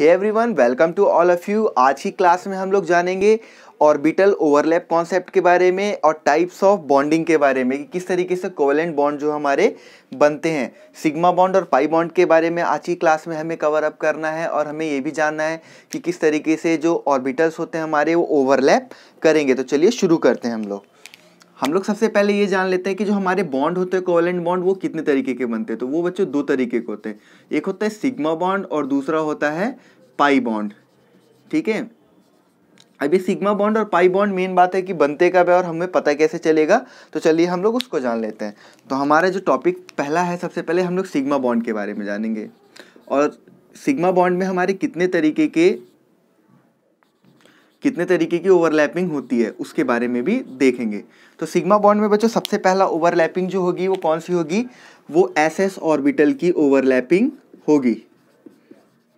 hey everyone welcome to all of you आज की class में हम लोग जानेंगे ऑर्बिटल ओवरलैप कॉन्सेप्ट के बारे में और टाइप्स ऑफ बॉन्डिंग के बारे में कि किस तरीके से कोवेलेंट बॉन्ड जो हमारे बनते हैं सिग्मा बॉन्ड और पाई बॉन्ड के बारे में आज की क्लास में हमें कवर अप करना है और हमें ये भी जानना है कि किस तरीके से जो ऑर्बिटल्स होते हैं हमारे वो ओवरलैप करेंगे तो चलिए शुरू करते हैं हम लोग हम लोग सबसे पहले ये जान लेते हैं कि जो हमारे बॉन्ड होते हैं कोवलेंट बॉन्ड वो कितने तरीके के बनते हैं तो वो बच्चों दो तरीके के होते हैं एक होता है सिग्मा बॉन्ड और दूसरा होता है पाई बॉन्ड ठीक है अभी सिग्मा बॉन्ड और पाई बॉन्ड मेन बात है कि बनते कब है और हमें पता कैसे चलेगा तो चलिए हम लोग उसको जान लेते हैं तो हमारा जो टॉपिक पहला है सबसे पहले हम लोग सिग्मा बॉन्ड के बारे में जानेंगे और सिग्मा बॉन्ड में हमारे कितने तरीके के कितने तरीके की ओवरलैपिंग होती है उसके बारे में भी देखेंगे तो सिग्मा बॉन्ड में बच्चों सबसे पहला ओवरलैपिंग जो होगी वो कौन सी होगी वो एस एस ऑर्बिटल की ओवरलैपिंग होगी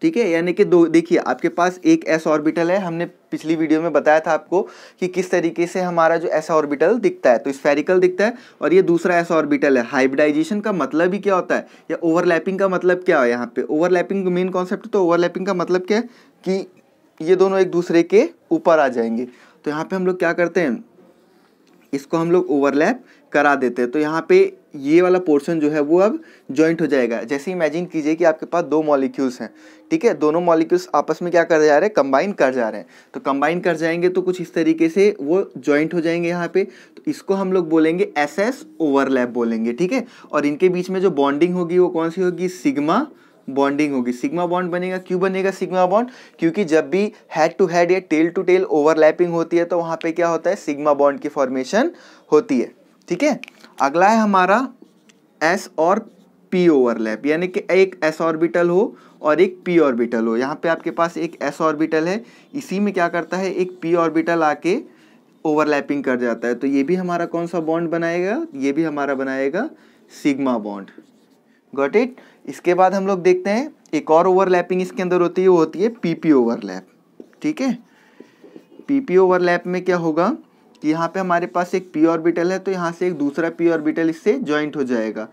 ठीक है यानी कि दो देखिए आपके पास एक एस ऑर्बिटल है हमने पिछली वीडियो में बताया था आपको कि किस तरीके से हमारा जो एस ऑर्बिटल दिखता है तो स्फेरिकल दिखता है और ये दूसरा एस ऑर्बिटल है हाइब्रिडाइजेशन का मतलब ही क्या होता है या ओवरलैपिंग का मतलब क्या है यहाँ पे ओवरलैपिंग मेन कॉन्सेप्ट तो ओवरलैपिंग का मतलब क्या है कि ये दोनों एक दूसरे के ऊपर आ जाएंगे तो यहाँ पे हम लोग क्या करते हैं इसको हम लोग ओवरलैप करा देते हैं तो यहाँ पे ये वाला पोर्शन जो है वो अब जॉइंट हो जाएगा जैसे इमेजिन कीजिए कि आपके पास दो मॉलिक्यूल्स हैं ठीक है दोनों मॉलिक्यूल्स आपस में क्या कर जा रहे हैं कंबाइन कर जा रहे हैं तो कंबाइन कर जाएंगे तो कुछ इस तरीके से वो जॉइंट हो जाएंगे यहाँ पे तो इसको हम लोग बोलेंगे एस ओवरलैप बोलेंगे ठीक है और इनके बीच में जो बॉन्डिंग होगी वो कौन सी होगी सिग्मा बॉन्डिंग होगी सिग्मा बॉन्ड बनेगा क्यों बनेगा सिग्मा बॉन्ड क्योंकि जब भी हेड टू हेड या टेल टू टेल ओवरलैपिंग होती है तो वहां पे क्या होता है सिग्मा बॉन्ड की फॉर्मेशन होती है ठीक है अगला है हमारा एस और पी ओवरलैप यानी कि एक एस ऑर्बिटल हो और एक पी ऑर्बिटल हो यहाँ पे आपके पास एक एस ऑर्बिटल है इसी में क्या करता है एक पी ऑर्बिटल आके ओवरलैपिंग कर जाता है तो ये भी हमारा कौन सा बॉन्ड बनाएगा ये भी हमारा बनाएगा सिग्मा बॉन्ड गॉट इट इसके बाद हम लोग देखते हैं एक और ओवरलैपिंग इसके अंदर होती है वो होती है पीपी ओवरलैप ठीक है पीपी ओवरलैप में क्या होगा कि यहाँ पे हमारे पास एक पी ऑर्बिटल है तो यहाँ से एक दूसरा पी ऑर्बिटल इससे ज्वाइंट हो जाएगा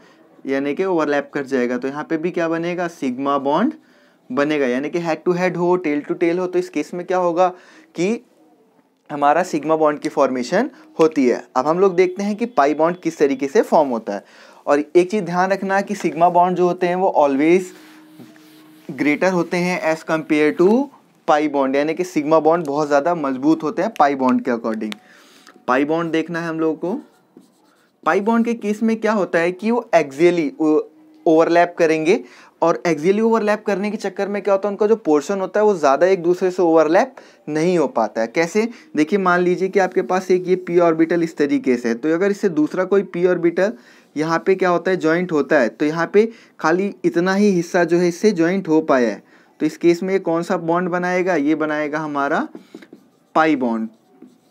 यानी कि ओवरलैप कर जाएगा तो यहाँ पे भी क्या बनेगा सिग्मा बॉन्ड बनेगा यानी कि हेड टू हेड हो टेल टू टेल हो तो इस केस में क्या होगा कि हमारा सिग्मा बॉन्ड की फॉर्मेशन होती है अब हम लोग देखते हैं कि पाई बॉन्ड किस तरीके से फॉर्म होता है और एक चीज़ ध्यान रखना कि सिग्मा बॉन्ड जो होते हैं वो ऑलवेज ग्रेटर होते हैं as compare to pi bond यानी कि सिग्मा बॉन्ड बहुत ज़्यादा मजबूत होते हैं पाई बॉन्ड के अकॉर्डिंग पाई बॉन्ड देखना है हम लोगों को पाई बॉन्ड के केस में क्या होता है कि वो एक्जियली ओवरलैप करेंगे और एक्जियली ओवरलैप करने के चक्कर में क्या होता है उनका जो पोर्शन होता है वो ज़्यादा एक दूसरे से ओवरलैप नहीं हो पाता है कैसे देखिए मान लीजिए कि आपके पास एक ये पी ऑर्बिटल इस तरीके से है तो अगर इससे दूसरा कोई पी ऑर्बिटल यहाँ पे क्या होता है जॉइंट होता है तो यहाँ पे खाली इतना ही हिस्सा जो है इससे जॉइंट हो पाया है तो इस केस में ये कौन सा बॉन्ड बनाएगा ये बनाएगा हमारा पाई बॉन्ड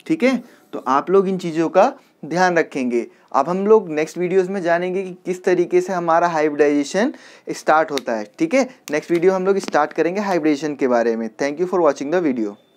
ठीक है तो आप लोग इन चीज़ों का ध्यान रखेंगे अब हम लोग नेक्स्ट वीडियोस में जानेंगे कि किस तरीके से हमारा हाइब्रिडाइजेशन स्टार्ट होता है ठीक है नेक्स्ट वीडियो हम लोग स्टार्ट करेंगे हाइब्रिडाइजेशन के बारे में thank you for watching the video